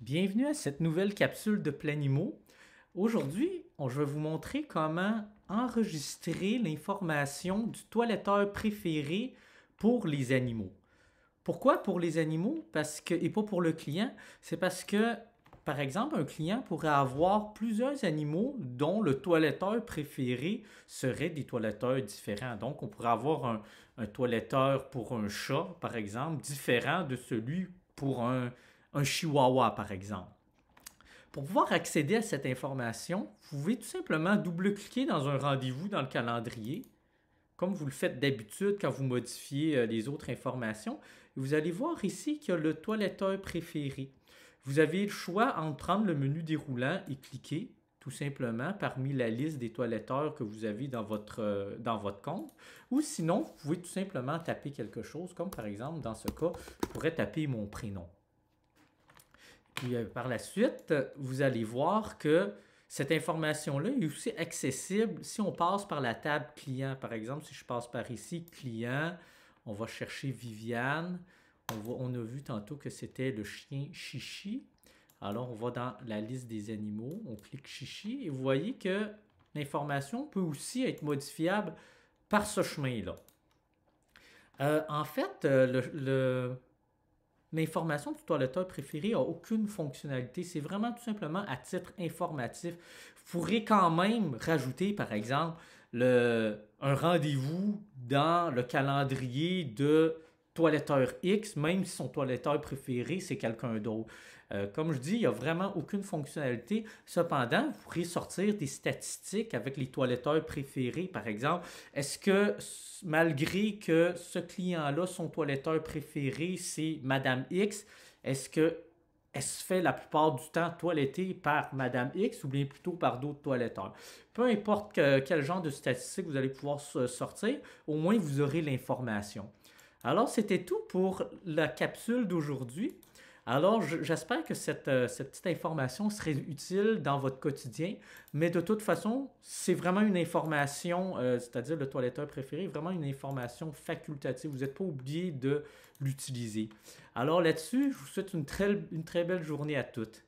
Bienvenue à cette nouvelle capsule de Planimo. Aujourd'hui, je vais vous montrer comment enregistrer l'information du toiletteur préféré pour les animaux. Pourquoi pour les animaux parce que, et pas pour le client? C'est parce que, par exemple, un client pourrait avoir plusieurs animaux dont le toiletteur préféré serait des toiletteurs différents. Donc, on pourrait avoir un toiletteur pour un chat, par exemple, différent de celui pour un, un chihuahua, par exemple. Pour pouvoir accéder à cette information, vous pouvez tout simplement double-cliquer dans un rendez-vous dans le calendrier, comme vous le faites d'habitude quand vous modifiez euh, les autres informations. Vous allez voir ici qu'il y a le toiletteur préféré. Vous avez le choix entre prendre le menu déroulant et cliquer tout simplement parmi la liste des toiletteurs que vous avez dans votre, euh, dans votre compte. Ou sinon, vous pouvez tout simplement taper quelque chose, comme par exemple dans ce cas, je pourrais taper mon prénom. Puis euh, par la suite, vous allez voir que cette information-là est aussi accessible si on passe par la table client. Par exemple, si je passe par ici, client, on va chercher Viviane. On, a vu tantôt que c'était le chien Chichi. Alors, on va dans la liste des animaux, on clique Chichi et vous voyez que l'information peut aussi être modifiable par ce chemin-là. Euh, en fait, euh, le, L'information du toiletteur préféré n'a aucune fonctionnalité. C'est vraiment tout simplement à titre informatif. Vous pourrez quand même rajouter, par exemple, le, un rendez-vous dans le calendrier de toiletteur X, même si son toiletteur préféré, c'est quelqu'un d'autre. Euh, comme je dis, il n'y a vraiment aucune fonctionnalité. Cependant, vous pourrez sortir des statistiques avec les toiletteurs préférés, par exemple. Est-ce que malgré que ce client-là, son toiletteur préféré, c'est Madame X, est-ce que elle se fait la plupart du temps toiletter par Madame X ou bien plutôt par d'autres toiletteurs. Peu importe quel genre de statistiques vous allez pouvoir sortir, au moins vous aurez l'information. Alors, c'était tout pour la capsule d'aujourd'hui. Alors, j'espère que euh, cette, petite information serait utile dans votre quotidien, mais de toute façon, c'est vraiment une information, euh, c'est-à-dire le toiletteur préféré, vraiment une information facultative. Vous n'êtes pas obligé de l'utiliser. Alors là-dessus, je vous souhaite une très belle journée à toutes.